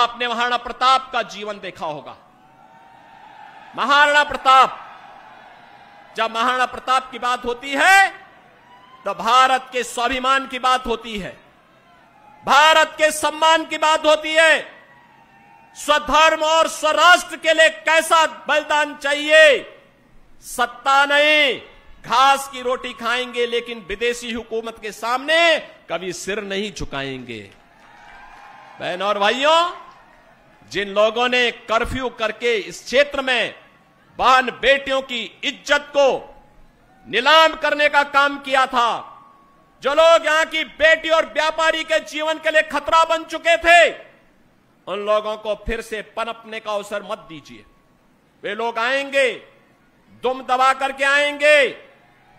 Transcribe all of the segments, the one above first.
आपने महाराणा प्रताप का जीवन देखा होगा महाराणा प्रताप जब महाराणा प्रताप की बात होती है तो भारत के स्वाभिमान की बात होती है भारत के सम्मान की बात होती है स्वधर्म और स्वराष्ट्र के लिए कैसा बलिदान चाहिए सत्ता नहीं घास की रोटी खाएंगे लेकिन विदेशी हुकूमत के सामने कभी सिर नहीं झुकाएंगे बहन और भाइयों जिन लोगों ने कर्फ्यू करके इस क्षेत्र में बहन बेटियों की इज्जत को नीलाम करने का काम किया था जो लोग यहां की बेटी और व्यापारी के जीवन के लिए खतरा बन चुके थे उन लोगों को फिर से पनपने का अवसर मत दीजिए वे लोग आएंगे दुम दबा करके आएंगे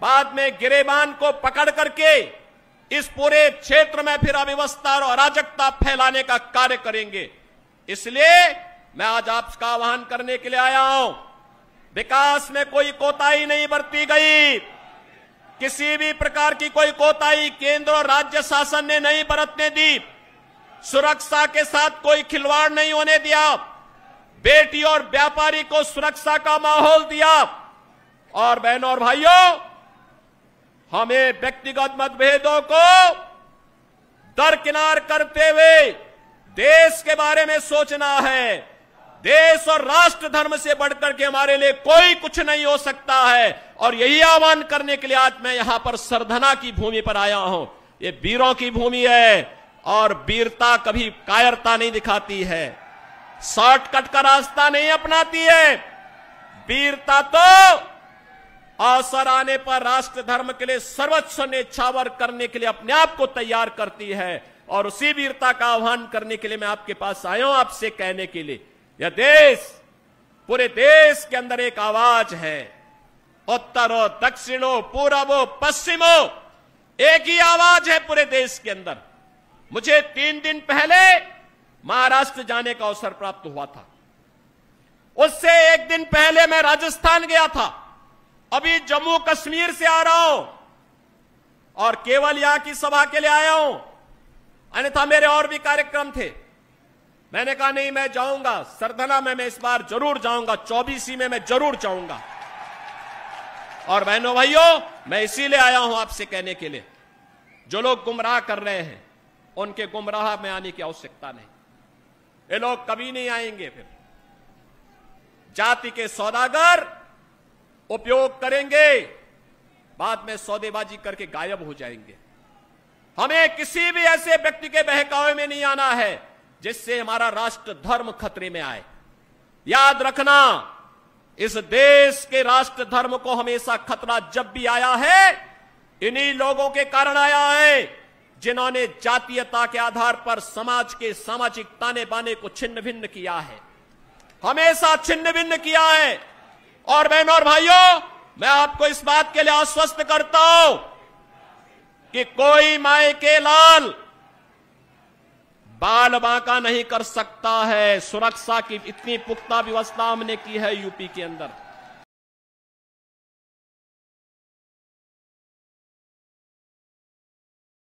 बाद में गिरेबान को पकड़ करके इस पूरे क्षेत्र में फिर अव्यवस्था और अराजकता फैलाने का कार्य करेंगे इसलिए मैं आज आपका आह्वान करने के लिए आया हूं विकास में कोई कोताही नहीं बरती गई किसी भी प्रकार की कोई कोताही केंद्र और राज्य शासन ने नहीं बरतने दी सुरक्षा के साथ कोई खिलवाड़ नहीं होने दिया बेटी और व्यापारी को सुरक्षा का माहौल दिया और बहनों और भाइयों हमें व्यक्तिगत मतभेदों को दरकिनार करते हुए देश के बारे में सोचना है देश और राष्ट्र धर्म से बढ़कर के हमारे लिए कोई कुछ नहीं हो सकता है और यही आह्वान करने के लिए आज मैं यहां पर सरधना की भूमि पर आया हूं ये वीरों की भूमि है और वीरता कभी कायरता नहीं दिखाती है शॉर्टकट का रास्ता नहीं अपनाती है वीरता तो अवसर आने पर राष्ट्र धर्म के लिए सर्वोच्च छावर करने के लिए अपने आप को तैयार करती है और उसी वीरता का आह्वान करने के लिए मैं आपके पास आया हूं आपसे कहने के लिए यह देश पूरे देश के अंदर एक आवाज है उत्तर हो दक्षिण हो पूरब हो पश्चिम हो एक ही आवाज है पूरे देश के अंदर मुझे तीन दिन पहले महाराष्ट्र जाने का अवसर प्राप्त हुआ था उससे एक दिन पहले मैं राजस्थान गया था अभी जम्मू कश्मीर से आ रहा हूं और केवल यहां की सभा के लिए आया हूं अन्यथा मेरे और भी कार्यक्रम थे मैंने कहा नहीं मैं जाऊंगा सरधना में मैं इस बार जरूर जाऊंगा चौबीसी में मैं जरूर जाऊंगा और बहनों भाइयों मैं इसीलिए आया हूं आपसे कहने के लिए जो लोग गुमराह कर रहे हैं उनके गुमराह में आने की आवश्यकता नहीं ये लोग कभी नहीं आएंगे फिर जाति के सौदागर उपयोग करेंगे बाद में सौदेबाजी करके गायब हो जाएंगे हमें किसी भी ऐसे व्यक्ति के बहकावे में नहीं आना है जिससे हमारा राष्ट्र धर्म खतरे में आए याद रखना इस देश के राष्ट्र धर्म को हमेशा खतरा जब भी आया है इन्हीं लोगों के कारण आया है जिन्होंने जातीयता के आधार पर समाज के सामाजिक ताने बाने को छिन्न भिन्न किया है हमेशा छिन्न भिन्न किया है और बहनों और भाइयों मैं आपको इस बात के लिए आश्वस्त करता हूं कि कोई माए के लाल बाल बांका नहीं कर सकता है सुरक्षा की इतनी पुख्ता व्यवस्था हमने की है यूपी के अंदर